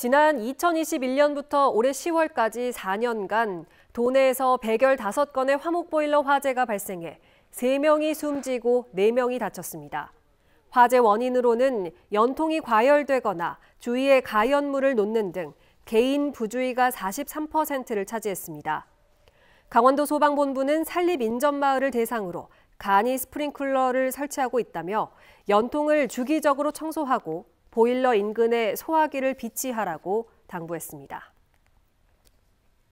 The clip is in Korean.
지난 2021년부터 올해 10월까지 4년간 도내에서 1 0 5건의 화목보일러 화재가 발생해 3명이 숨지고 4명이 다쳤습니다. 화재 원인으로는 연통이 과열되거나 주위에 가연물을 놓는 등 개인 부주의가 43%를 차지했습니다. 강원도 소방본부는 산립인전마을을 대상으로 간이 스프링클러를 설치하고 있다며 연통을 주기적으로 청소하고 보일러 인근에 소화기를 비치하라고 당부했습니다.